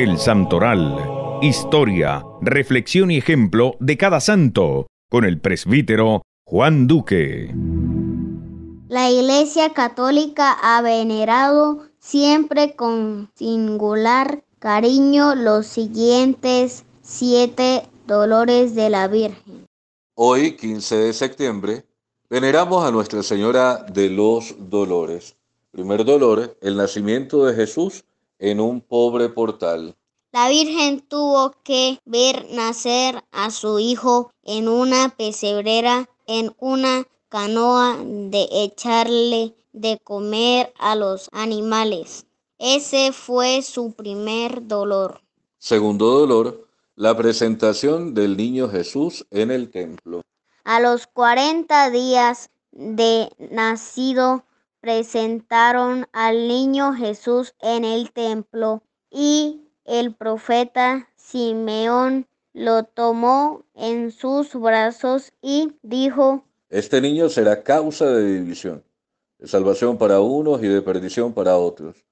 El Santoral. Historia, reflexión y ejemplo de cada santo, con el presbítero Juan Duque. La Iglesia Católica ha venerado siempre con singular cariño los siguientes siete dolores de la Virgen. Hoy, 15 de septiembre, veneramos a Nuestra Señora de los Dolores. Primer dolor, el nacimiento de Jesús en un pobre portal. La Virgen tuvo que ver nacer a su hijo en una pesebrera, en una canoa de echarle de comer a los animales. Ese fue su primer dolor. Segundo dolor, la presentación del niño Jesús en el templo. A los 40 días de nacido, presentaron al niño Jesús en el templo y el profeta Simeón lo tomó en sus brazos y dijo, Este niño será causa de división, de salvación para unos y de perdición para otros.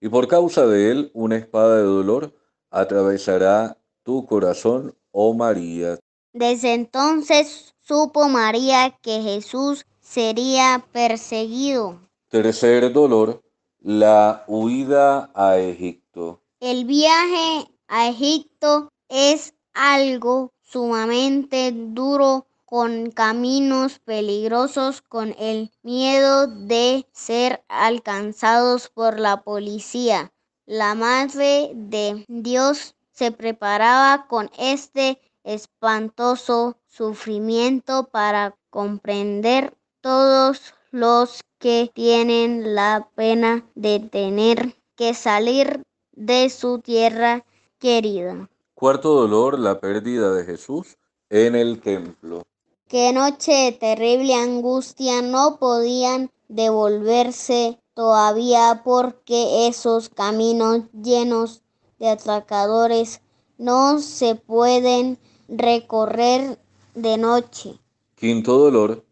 Y por causa de él una espada de dolor atravesará tu corazón, oh María. Desde entonces supo María que Jesús sería perseguido. Tercer dolor, la huida a Egipto. El viaje a Egipto es algo sumamente duro con caminos peligrosos, con el miedo de ser alcanzados por la policía. La madre de Dios se preparaba con este espantoso sufrimiento para comprender todos los que tienen la pena de tener que salir de su tierra querida. Cuarto dolor, la pérdida de Jesús en el templo. Qué noche de terrible angustia no podían devolverse todavía porque esos caminos llenos de atracadores no se pueden recorrer de noche. Quinto dolor,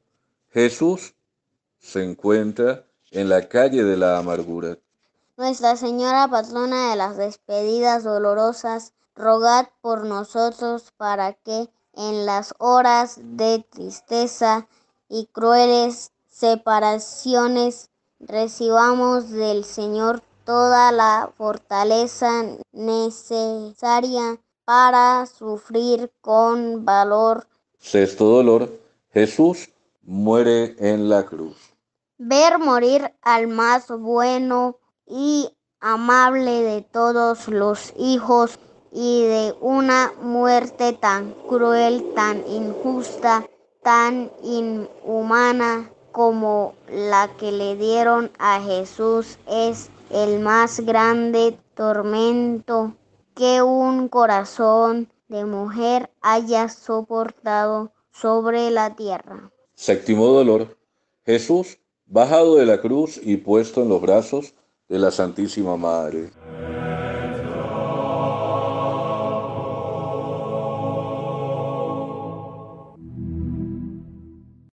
Jesús se encuentra en la calle de la amargura. Nuestra Señora Patrona de las Despedidas Dolorosas, rogad por nosotros para que en las horas de tristeza y crueles separaciones recibamos del Señor toda la fortaleza necesaria para sufrir con valor. Sexto dolor, Jesús muere en la cruz ver morir al más bueno y amable de todos los hijos y de una muerte tan cruel, tan injusta, tan inhumana como la que le dieron a Jesús es el más grande tormento que un corazón de mujer haya soportado sobre la tierra. Séptimo dolor. Jesús bajado de la cruz y puesto en los brazos de la Santísima Madre.